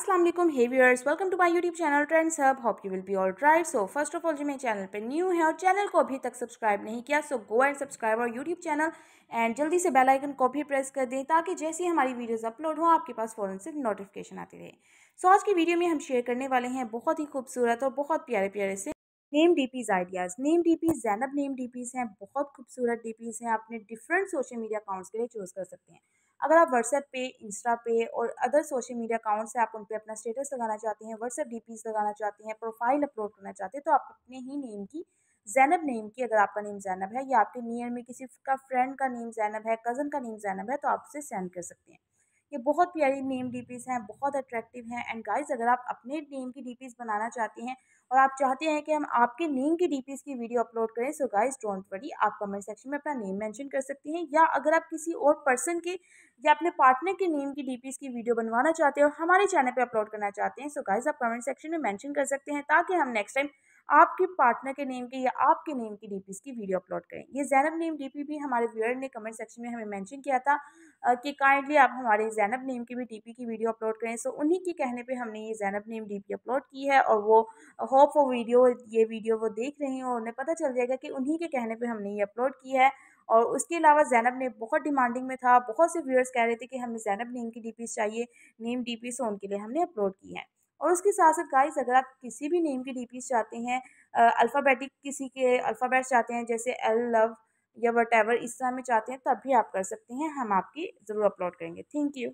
असलम हे viewers welcome to my YouTube channel trends hub hope you will be all right so first of all जो मेरे channel पे new है और channel को अभी तक सब्सक्राइब नहीं किया सो गो एंड सब्सक्राइब और यूट्यूब चैनल एंड जल्दी से बेल आइकन को भी प्रेस कर दें ताकि जैसे हमारी वीडियोस अपलोड हो आपके पास फ़ौरन से नोटिफिकेशन आती रहे सो so, आज की वीडियो में हम शेयर करने वाले हैं बहुत ही खूबसूरत और बहुत प्यारे प्यारे से name D Ps ideas name D Ps Zainab name Ps हैं बहुत खूबसूरत डीपीज़ हैं अपने डिफरेंट सोशल मीडिया अकाउंट्स के लिए चूज़ कर सकते हैं अगर आप व्हाट्सएप पे इंस्टा पे और अदर सोशल मीडिया अकाउंट से आप उन पर अपना स्टेटस लगाना चाहते हैं व्हाट्सएप पी लगाना चाहते हैं प्रोफाइल अपलोड करना चाहते हैं तो आप अपने ही नेम की जैनब नेम की अगर आपका नेम जैनब है या आपके नियर में किसी का फ्रेंड का नेम जैनब है कज़न का नेम जैनब है तो आप उसे सेंड कर सकते हैं ये बहुत प्यारी नेम डीपीज़ हैं बहुत अट्रैक्टिव हैं एंड गाइस अगर आप अपने नेम की डीपीज़ बनाना चाहते हैं और आप चाहते हैं कि हम आपके नेम की डीपीज़ की वीडियो अपलोड करें सो गाइस डोंट वरी आप कमेंट सेक्शन में अपना नेम मेंशन कर सकते हैं या अगर आप किसी और पर्सन के या अपने पार्टनर के नेम की डी की वीडियो बनवाना चाहते हैं और हमारे चैनल पर अपलोड करना चाहते हैं सो गाइज़ आप कमेंट सेक्शन में मैंशन कर सकते हैं ताकि हम नेक्स्ट टाइम आपके पार्टनर के नेम के या आपके नेम की डीपीज़ की वीडियो अपलोड करें ये जैनब नेम डीपी भी हमारे व्यूअर ने कमेंट सेक्शन में हमें मेंशन किया था कि काइंडली आप हमारे जैनब नेम की भी डीपी की वीडियो अपलोड करें सो उन्हीं के कहने पे हमने ये जैनब नेम डीपी अपलोड की है और वो होप वो वीडियो ये वीडियो वो देख रहे हैं और उन्हें पता चल जाएगा कि उन्हीं के कहने पे हमने ये अपलोड की है और उसके अलावा जैनब ने बहुत डिमांडिंग में था बहुत से व्यूअर्स कह रहे थे कि हमें जैनब नेम की डी चाहिए नेम पी सो तो उनके लिए हमने अपलोड की है और उसके साथ साथ गाइस अगर आप किसी भी नेम की डी चाहते हैं अल्फ़ाबेटिक किसी के अल्फ़ाबेट चाहते हैं जैसे एल लव या वट एवर इससे में चाहते हैं तब भी आप कर सकते हैं हम आपकी ज़रूर अपलोड करेंगे थैंक यू